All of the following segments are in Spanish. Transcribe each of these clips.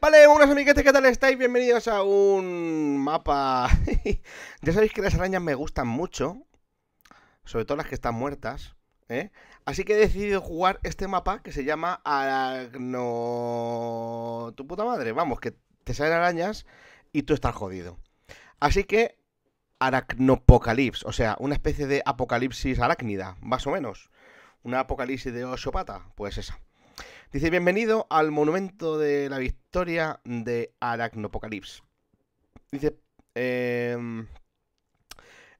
Vale, buenas amiguetes, ¿qué tal estáis? Bienvenidos a un mapa... ya sabéis que las arañas me gustan mucho, sobre todo las que están muertas, ¿eh? Así que he decidido jugar este mapa que se llama Aragno... Tu puta madre, vamos, que te salen arañas y tú estás jodido. Así que Aracnopocalipsis, o sea, una especie de apocalipsis arácnida, más o menos. Una apocalipsis de osopata, pues esa. Dice, bienvenido al monumento de la victoria de Aracnopocalipsis. Dice, em,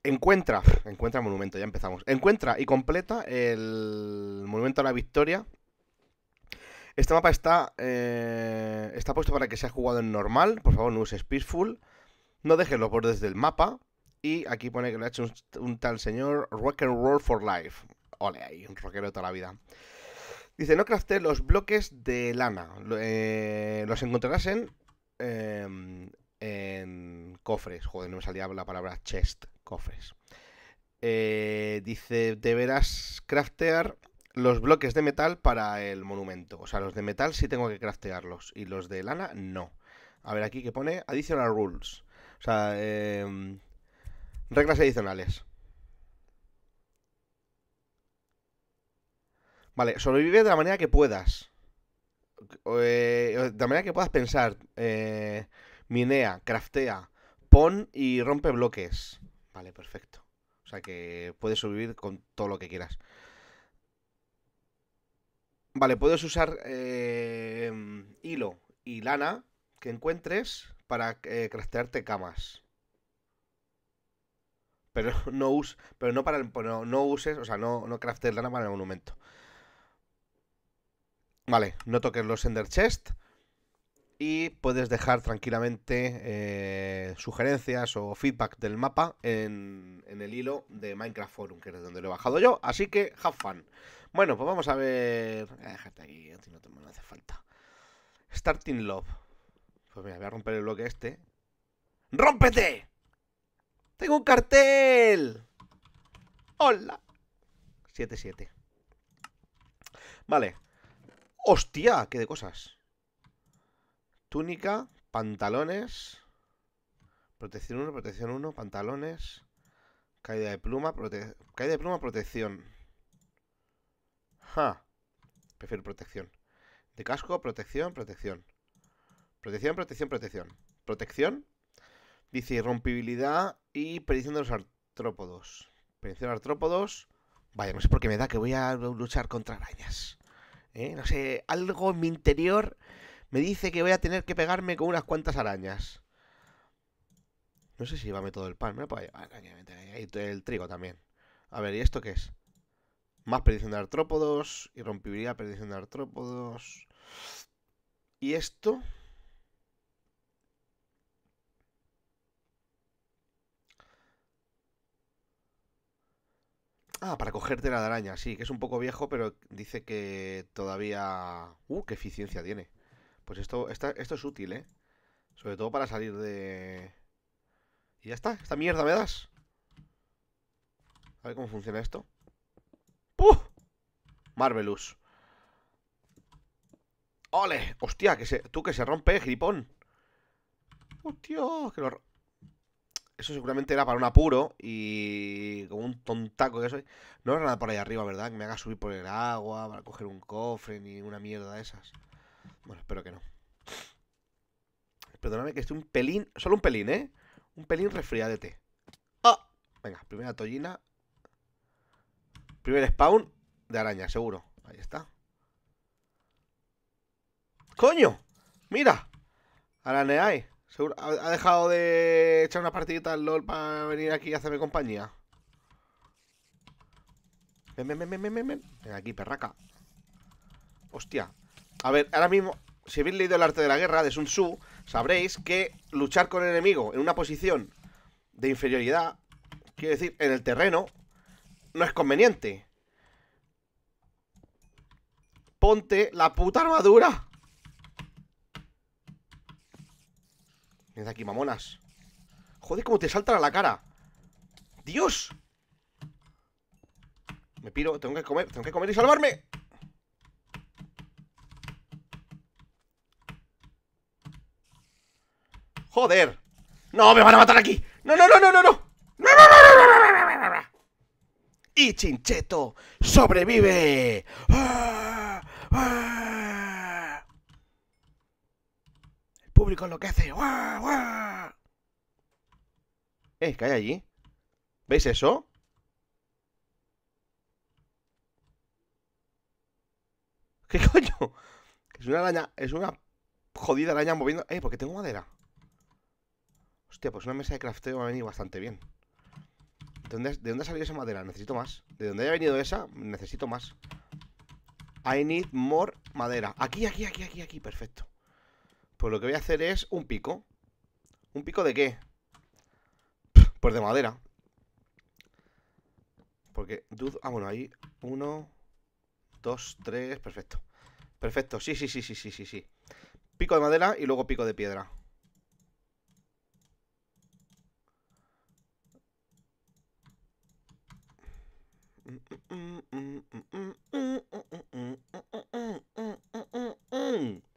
encuentra, encuentra monumento, ya empezamos. Encuentra y completa el monumento a la victoria. Este mapa está, eh, está puesto para que sea jugado en normal. Por favor, no uses Peaceful. No dejes los bordes del mapa. Y aquí pone que lo ha hecho un, tal señor Rock and Roll for Life. Ole ahí, un rockero de toda la vida. Dice, no crafte los bloques de lana. Eh, los encontrarás en... Em, en cofres. Joder, no me salía la palabra chest cofres. Eh, dice, deberás craftear los bloques de metal para el monumento. O sea, los de metal sí tengo que craftearlos y los de lana no. A ver, aquí que pone additional rules. O sea, em, reglas adicionales. Vale, sobrevive de la manera que puedas. Eh, de la manera que puedas pensar. Eh, minea, craftea, pon y rompe bloques. Vale, perfecto. O sea que puedes sobrevivir con todo lo que quieras. Vale, puedes usar eh, hilo y lana que encuentres para eh, craftearte camas. Pero no uses pero no para no, uses, o sea, no, no craftes lana para el monumento. Vale, no toques los Ender Chest y puedes dejar tranquilamente eh, sugerencias o feedback del mapa en, el hilo de Minecraft Forum, que es donde lo he bajado yo. Así que, have fun. Bueno, pues vamos a ver. Eh, déjate aquí, antes no, no hace falta. Starting Love. Pues mira, voy a romper el bloque este. ¡Rómpete! ¡Tengo un cartel! ¡Hola! 7-7. Vale. ¡Hostia! ¡Qué de cosas! túnica, pantalones, protección 1, protección 1, pantalones, caída de pluma, caída de pluma, protección. Ja, prefiero protección. De casco, protección, protección. Protección, protección, protección. Protección. Dice irrompibilidad y predicción de los artrópodos. Predicción de artrópodos. Vaya, no sé por qué me da que voy a luchar contra arañas. ¿eh? No sé, algo en mi interior me dice que voy a tener que pegarme con unas cuantas arañas. No sé si meter todo el pan. Me lo el trigo también. A ver, ¿y esto qué es? Más perdición de artrópodos. Y Irrompibilidad, perdición de artrópodos. ¿Y esto? Ah, para cogerte la araña, sí, que es un poco viejo, pero dice que todavía... Uh, qué eficiencia tiene. Pues esto, esto es útil, ¿eh? Sobre todo para salir de... Y ya está, esta mierda me das. A ver cómo funciona esto. ¡Puf! Marvelous. ¡Ole! ¡Hostia! Que se, tú que se rompe, gripón. ¡Hostia! Eso seguramente era para un apuro y como un tontaco que soy. No era nada por ahí arriba, ¿verdad? Que me haga subir por el agua para coger un cofre ni una mierda de esas. Bueno, espero que no. Perdóname que esté un pelín, solo un pelín, ¿eh? Un pelín resfriadete. ¡Ah! Venga, primera tollina. Primer spawn de araña, seguro. Ahí está. ¡Coño! ¡Mira! Araneai. Seguro, ha, dejado de echar una partidita al LOL para venir aquí y hacerme compañía. Ven, ven, ven, ven, ven, ven. Ven aquí, perraca. Hostia, a ver, ahora mismo, si habéis leído El arte de la guerra de Sun Tzu, sabréis que luchar con el enemigo en una posición de inferioridad, quiero decir, en el terreno, no es conveniente. Ponte la puta armadura. Mira aquí, mamonas. Joder, cómo te saltan a la cara. ¡Dios! Me piro, tengo que comer, tengo que comer y salvarme. Joder. No, me van a matar aquí. No, no, no, no, no, no. Y Chincheto sobrevive. El público lo que hace. Eh, ¿qué hay allí? ¿Veis eso? ¿Qué coño? Es una araña, es una jodida araña moviendo. Eh, porque tengo madera. Hostia, pues una mesa de crafteo va a venir bastante bien. ¿De dónde, ¿De dónde ha salido esa madera? Necesito más. ¿De dónde haya venido esa? Necesito más. I need more madera. Aquí, aquí, aquí, aquí, aquí. Perfecto. Pues lo que voy a hacer es un pico. ¿Un pico de qué? Pues de madera. Porque... Ah, bueno, ahí... Uno... Dos, tres... Perfecto. Perfecto. Sí, sí, sí, sí, sí, sí, sí. Pico de madera y luego pico de piedra.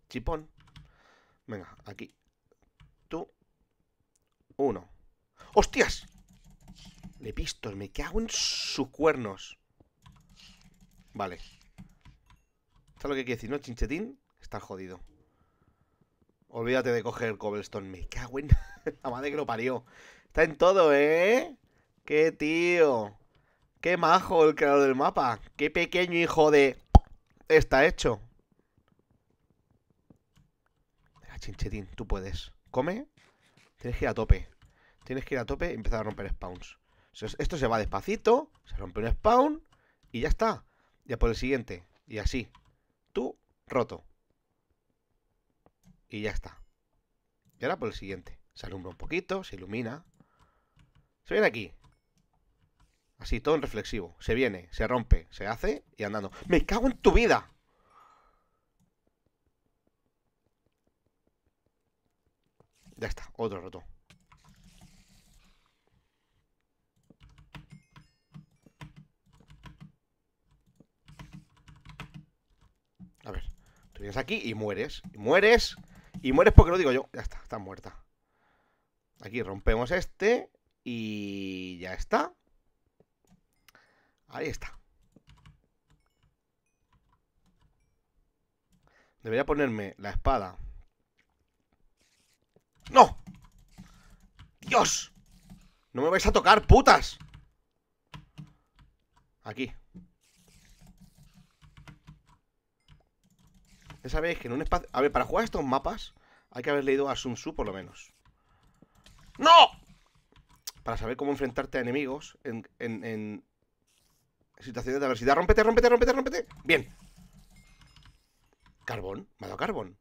Chipón. Venga, aquí. Tú. Uno. ¡Hostias! Le pisto, me cago en sus cuernos. Vale. está lo que quiere decir, no, chinchetín? está jodido. Olvídate de coger el cobblestone. Me cago en la madre que lo parió. Está en todo, ¿eh? ¡Qué tío! Qué majo el creador del mapa. Qué pequeño hijo de... Está hecho. Mira, chinchetín, tú puedes. Come. Tienes que ir a tope. Tienes que ir a tope y empezar a romper spawns. Esto se va despacito, se rompe un spawn y ya está. Ya por el siguiente. Y así. Tú, roto. Y ya está. Y ahora por el siguiente. Se alumbra un poquito, se ilumina. Se viene aquí. Así, todo en reflexivo. Se viene, se rompe, se hace y andando. ¡Me cago en tu vida! Ya está, otro roto. A ver, tú vienes aquí y mueres. Y mueres. Y mueres porque lo digo yo. Ya está, está muerta. Aquí rompemos este. Y ya está. Ahí está. Debería ponerme la espada. ¡No! ¡Dios! ¡No me vais a tocar, putas! Aquí. Ya sabéis que en un espacio... A ver, para jugar estos mapas hay que haber leído a Sun Tzu por lo menos. ¡No! Para saber cómo enfrentarte a enemigos en, en, Situación de adversidad. Rómpete, rómpete, rómpete, rómpete. Bien. Carbón. Me ha dado carbón.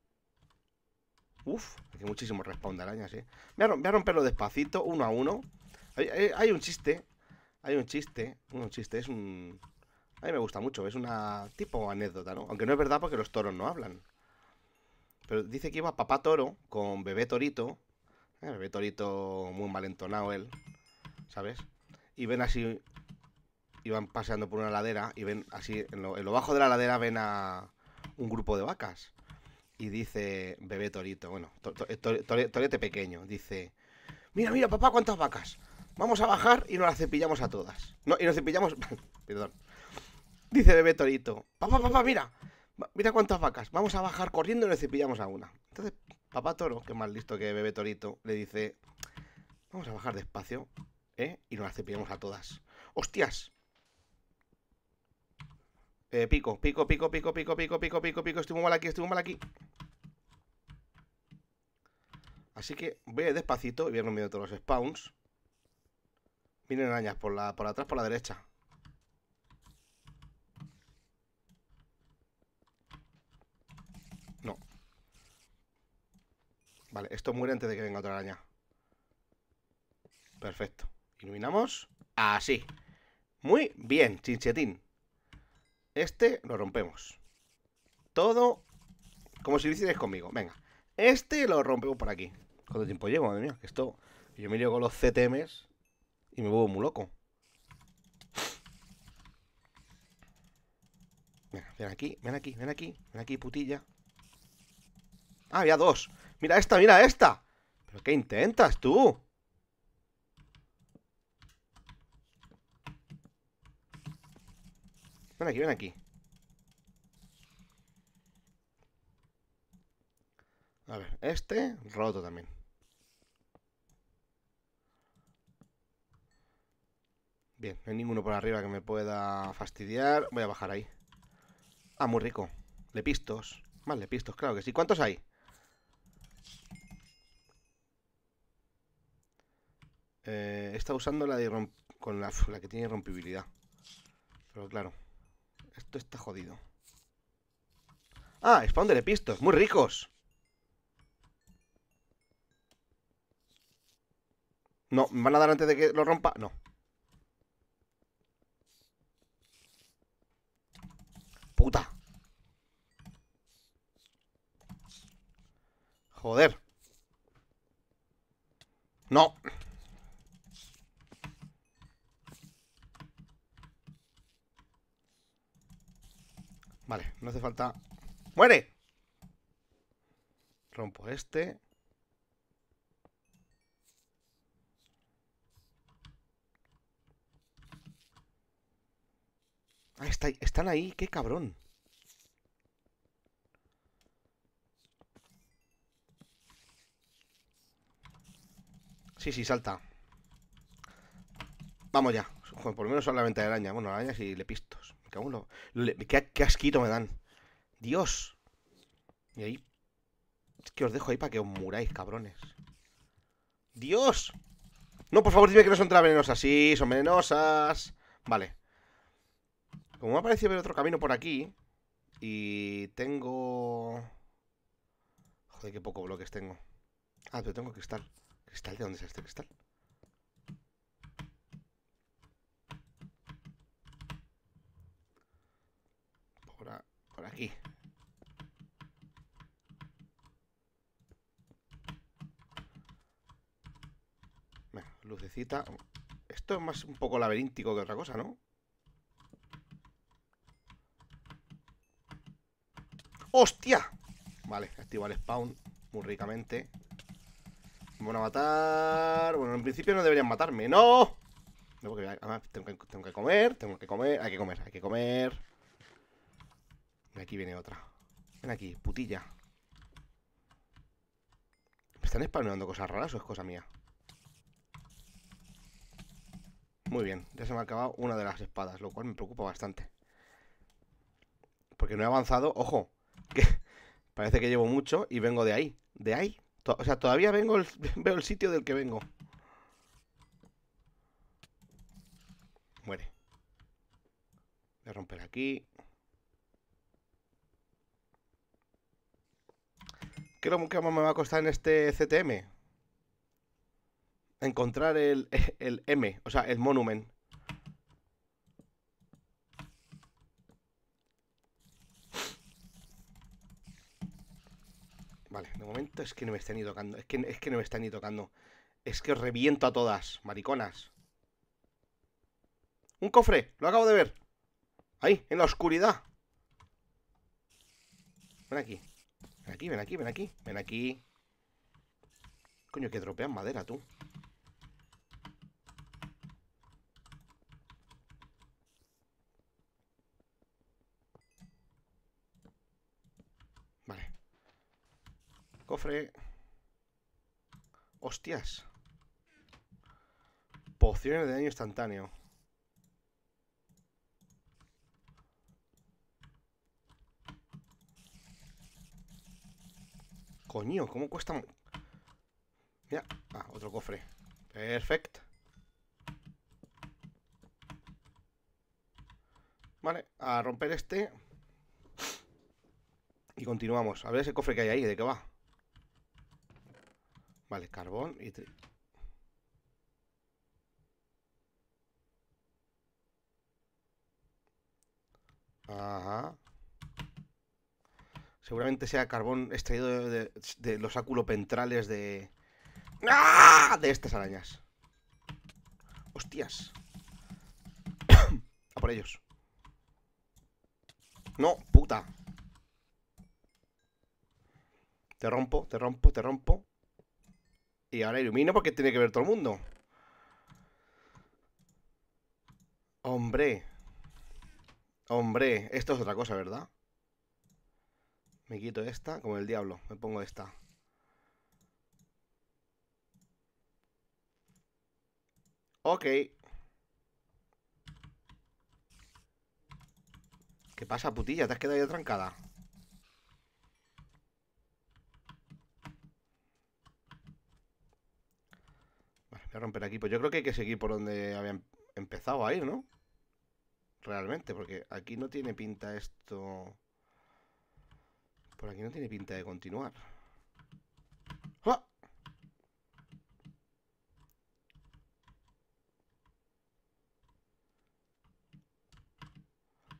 Uf, hay muchísimos respawn de arañas, eh. Voy a, romperlo despacito, uno a uno. Hay, un chiste. Hay un chiste. Un chiste, es un. A mí me gusta mucho. Es una tipo anécdota, ¿no? Aunque no es verdad porque los toros no hablan. Pero dice que iba papá toro con bebé torito. Eh, bebé torito muy malentonado él. ¿Sabes? Y ven así iban van paseando por una ladera y ven así, en lo, bajo de la ladera ven a un grupo de vacas. Y dice bebé torito, bueno, to, eh, torete pequeño, dice, mira, mira, papá, cuántas vacas. Vamos a bajar y nos las cepillamos a todas. No, y nos cepillamos... Perdón. Dice bebé torito, papá, papá, mira, mira cuántas vacas. Vamos a bajar corriendo y nos cepillamos a una. Entonces, papá toro, que más listo que bebé torito, le dice, vamos a bajar despacio, ¿eh? Y nos las cepillamos a todas. Hostias, eh, pico, pico, pico, pico, pico, pico, pico, pico, pico. Estoy muy mal aquí, estoy muy mal aquí. Así que voy despacito y voy a ir todos los spawns. Vienen arañas por, la, por atrás, por la derecha. No. Vale, esto muere antes de que venga otra araña. Perfecto. Iluminamos. Así. Muy bien, chinchetín. Este lo rompemos. Todo como si lo hicierais conmigo. Venga. Este lo rompemos por aquí. ¿Cuánto tiempo llevo? Madre mía, esto... Yo me llevo con los CTMs y me vuelvo muy loco. ven aquí, ven aquí, ven aquí, ven aquí, putilla. Ah, había dos. Mira esta, mira esta. ¿Pero qué intentas tú? Ven aquí, ven aquí. A ver, este roto también. Bien, no hay ninguno por arriba que me pueda fastidiar. Voy a bajar ahí. Ah, muy rico. Lepistos. Más lepistos, claro que sí. ¿Cuántos hay? Eh, está usando la de con la que tiene rompibilidad. Pero claro, esto está jodido. Ah, spawn de muy ricos. No, ¿me van a dar antes de que lo rompa? No. Puta. Joder. No. No hace falta... ¡Muere! Rompo este. Ah, está, están ahí, qué cabrón. Sí, sí, salta. Vamos Joder, por lo menos a la venta de araña. Bueno, arañas y lepistos. Que asquito me dan. Dios. Y ahí... Es que os dejo ahí para que os muráis, cabrones. ¡Dios! No, por favor, dime que no son travenenosas Sí, son venenosas. Vale. Como me ha parecido ver otro camino por aquí... Y tengo... Joder, qué poco bloques tengo. Ah, pero tengo cristal. ¿Cristal? ¿De dónde es este cristal? aquí. Bueno, lucecita. Esto es más un poco laberíntico que otra cosa, ¿no? ¡Hostia! Vale, activa el spawn muy ricamente. Vamos a matar. Bueno, en principio no deberían matarme. ¡No! tengo que comer, tengo que comer, hay que comer, hay que comer. Y aquí viene otra. Ven aquí, putilla. ¿Me están spawneando cosas raras o es cosa mía? Muy bien, ya se me ha acabado una de las espadas, lo cual me preocupa bastante. Porque no he avanzado, ojo, que parece que llevo mucho y vengo de ahí. De ahí. O sea, todavía vengo veo el sitio del que vengo. Muere. Voy a romper aquí. ¿Qué que más me va a costar en este CTM? Encontrar el, M, o sea, el monument. Vale, de momento es que no me están ni tocando. Es que, es que no me están ni tocando. Es que reviento a todas, mariconas. Un cofre, lo acabo de ver. Ahí, en la oscuridad. Ven aquí. Ven aquí, ven aquí, ven aquí, ven aquí. Coño, que dropean madera, tú. Vale. Cofre. Hostias. Pociones de daño instantáneo. Coño, ¿cómo cuesta? Mira, ah, otro cofre. Perfecto. Vale, a romper este. Y continuamos. A ver ese cofre que hay ahí, ¿de qué va? Vale, carbón y... Seguramente sea carbón extraído de, los aculopentrales de... ¡Ah! De estas arañas. Hostias. A por ellos. No, puta. Te rompo, te rompo, te rompo. Y ahora ilumino porque tiene que ver todo el mundo. Hombre. Hombre, esto es otra cosa, ¿verdad? Me quito esta, como el diablo. Me pongo esta. Ok. ¿Qué pasa, putilla? ¿Te has quedado ya trancada? Vale, voy a romper aquí. Pues yo creo que hay que seguir por donde había em-, empezado a ir, ¿no? Realmente, porque aquí no tiene pinta esto... Por aquí no tiene pinta de continuar. ¡Ah!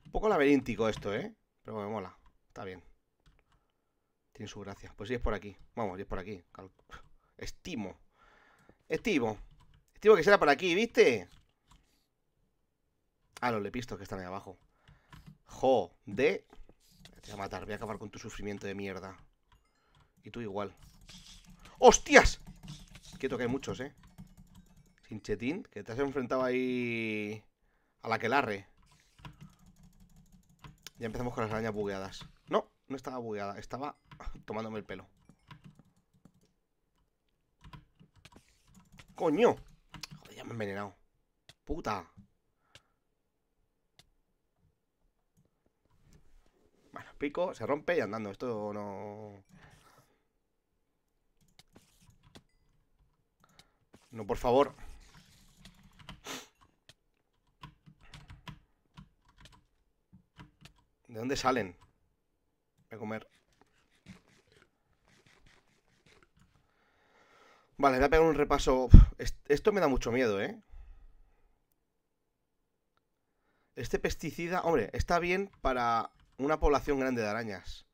Un poco laberíntico esto, ¿eh? Pero me mola. Está bien. Tiene su gracia. Pues sí, es por aquí. Vamos, es por aquí. Estimo. Estimo. Estimo que será por aquí, ¿viste? Ah, los lepistos que están ahí abajo. De... Te voy a matar, voy a acabar con tu sufrimiento de mierda. Y tú igual. ¡Hostias! Quieto que hay muchos, ¿eh? chetín, que te has enfrentado ahí a la que larre. Ya empezamos con las arañas bugueadas. No, no estaba bugueada, estaba tomándome el pelo. ¡Coño! Joder, ya me he envenenado. ¡Puta! se rompe y andando. Esto no... No, por favor. ¿De dónde salen? Voy a comer. Vale, voy a pegar un repaso. Esto me da mucho miedo, ¿eh? Este pesticida, hombre, está bien para una población grande de arañas.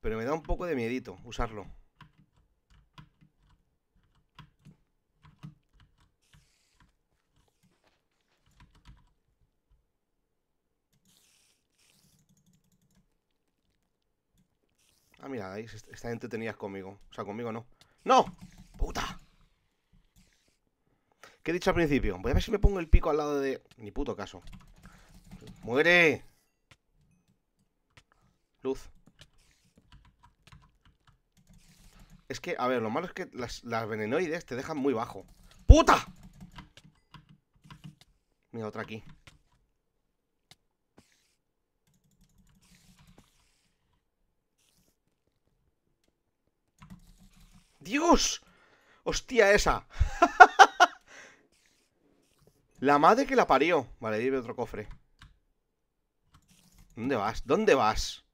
Pero me da un poco de miedito usarlo. Ah, mira, ahí están entretenidas conmigo. O sea, conmigo no. ¡No! ¡Puta! ¿Qué he dicho al principio? Voy a ver si me pongo el pico al lado de... Ni puto caso. ¡Muere! Es que, a ver, lo malo es que las, venenoides te dejan muy bajo. ¡Puta! Mira, otra aquí. ¡Dios! ¡Hostia esa! la madre que la parió. Vale, Dime otro cofre. ¿Dónde vas? ¿Dónde vas?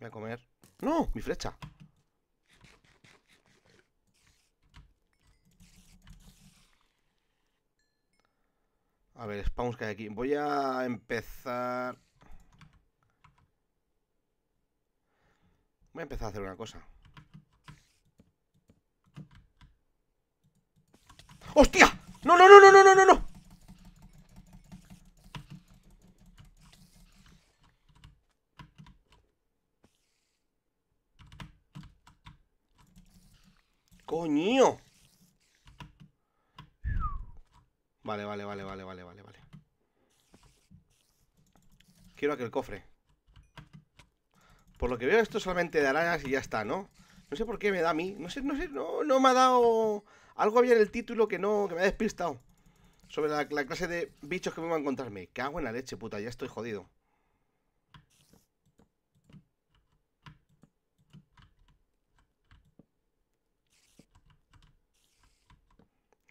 Voy a comer. ¡No! ¡Mi flecha! A ver, spawns que hay aquí. Voy a empezar... Voy a empezar a hacer una cosa. ¡Hostia! ¡No, no, no, no, no, no, no! ¡Coño! Vale, vale, vale, vale, vale, vale, vale. Quiero aquel cofre. Por lo que veo, esto solamente de arañas y ya está, ¿no? No sé por qué me da a mí. No sé, no sé, no, no me ha dado... Algo había en el título que no, que me ha despistado. Sobre la, clase de bichos que me voy a encontrarme. Cago en la leche, puta, ya estoy jodido.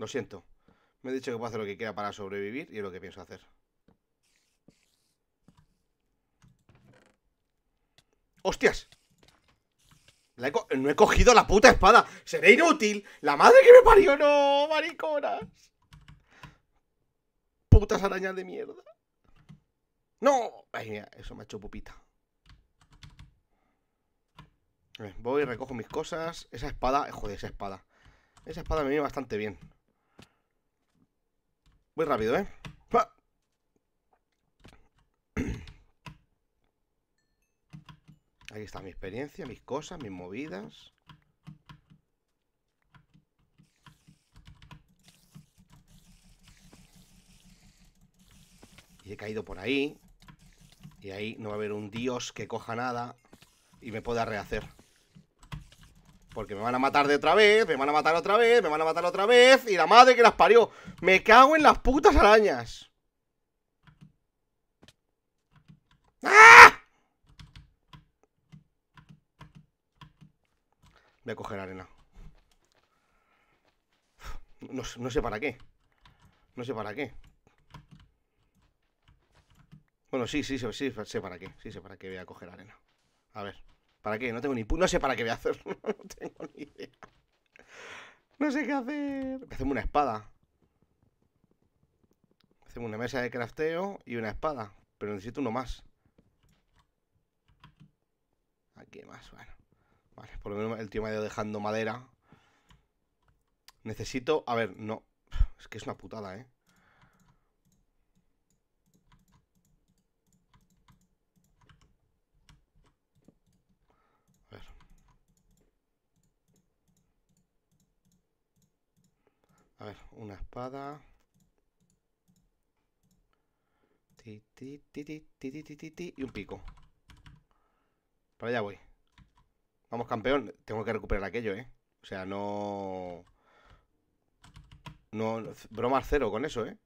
Lo siento. Me he dicho que puedo hacer lo que quiera para sobrevivir y es lo que pienso hacer. ¡Hostias! no he cogido la puta espada. Seré inútil. La madre que me parió. No, mariconas. Putas arañas de mierda. No. eso me ha hecho pupita. Voy, recojo mis cosas. Esa espada, joder, esa espada. Esa espada me viene bastante bien. Muy rápido, ¿eh? Ahí está mi experiencia, mis cosas, mis movidas. Y he caído por ahí. Y ahí no va a haber un dios que coja nada y me pueda rehacer. Porque me van a matar de otra vez, me van a matar otra vez, me van a matar otra vez. Y la madre que las parió. Me cago en las putas arañas. ¡Ah! Voy a coger arena. No, no sé para qué. No sé para qué. Bueno, sí, sí, sí, sí, sé para qué. Sí, sé para qué voy a coger arena. A ver. ¿Para qué? No tengo ni No sé para qué voy a hacer, no tengo ni idea. No sé qué hacer. Hacemos una espada. Hacemos una mesa de crafteo y una espada. Pero necesito uno más. Aquí más, bueno. Vale, por lo menos el tío me ha ido dejando madera. Necesito... A ver, no. Es que es una putada, ¿eh? una espada. y un pico. Para allá voy. Vamos, campeón. Tengo que recuperar aquello, ¿eh? O sea, no... No... bromar cero con eso, ¿eh?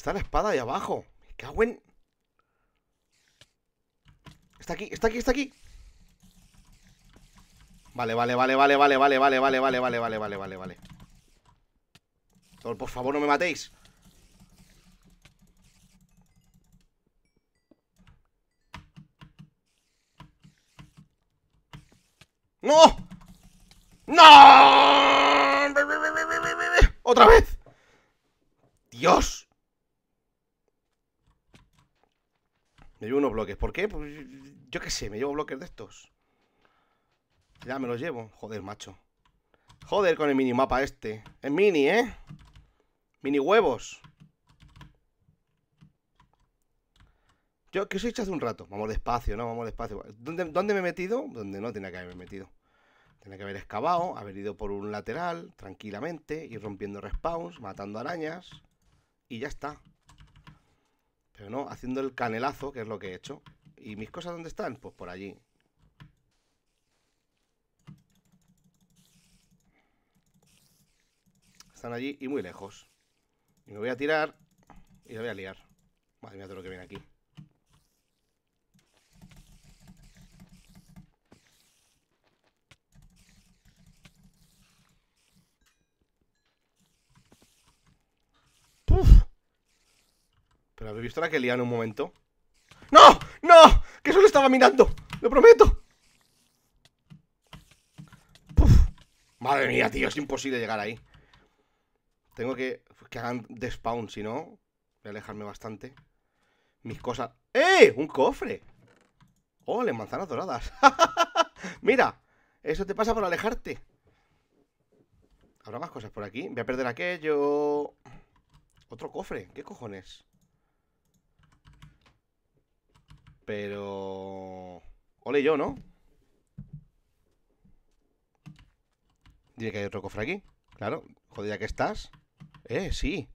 Está la espada ahí abajo. Me Está aquí, está aquí, está aquí. Vale, vale, vale, vale, vale, vale, vale, vale, vale, vale, vale, vale, vale, vale. Por favor, no me matéis. ¡No! ¡No! ¡Otra vez! ¡Dios! Me llevo unos bloques. ¿Por qué? Pues, yo qué sé, me llevo bloques de estos. Ya me los llevo. Joder, macho. Joder con el minimapa este. Es mini, ¿eh? Mini huevos. Yo qué os he dicho hace un rato. Vamos despacio, ¿no? Vamos despacio. ¿Dónde, dónde me he metido? Donde no tenía que haberme metido. Tenía que haber excavado, haber ido por un lateral, tranquilamente, ir rompiendo respawns, matando arañas. Y ya está no, haciendo el canelazo, que es lo que he hecho. ¿Y mis cosas dónde están? Pues por allí. Están allí y muy lejos. Y me voy a tirar y la voy a liar. Madre mía, todo lo que viene aquí. Pero habéis visto la que en un momento. ¡No! ¡No! ¡Que solo estaba mirando! ¡Lo prometo! ¡Puf! Madre mía, tío, es imposible llegar ahí. Tengo que que hagan despawn, si no. Voy a alejarme bastante. Mis cosas. ¡Eh! ¡Un cofre! ¡Ole, manzanas doradas! ¡Mira! Eso te pasa por alejarte. Habrá más cosas por aquí. Voy a perder aquello. Otro cofre. ¿Qué cojones? Pero... Ole yo, ¿no? Diré que hay otro cofre aquí. Claro. Joder, ya que estás. Eh, sí.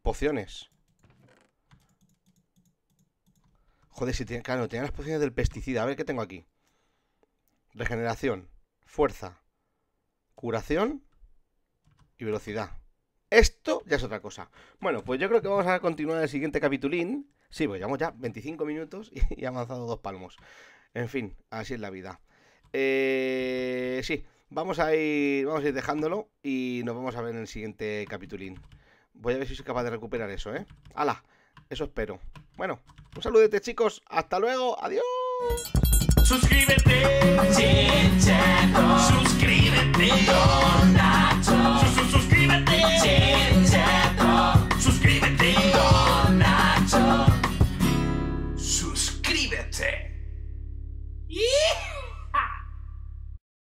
Pociones. Joder, si tiene, claro, tenía las pociones del pesticida. A ver qué tengo aquí. Regeneración, fuerza, curación y velocidad. Esto ya es otra cosa. Bueno, pues yo creo que vamos a continuar el siguiente capitulín. Sí, pues llevamos ya 25 minutos y ha avanzado dos palmos. En fin, así es la vida. sí, vamos a ir. Vamos a ir dejándolo y nos vamos a ver en el siguiente capitulín. Voy a ver si soy capaz de recuperar eso, ¿eh? ¡Hala! Eso espero. Bueno, un saludete, chicos. Hasta luego. Adiós. Suscríbete,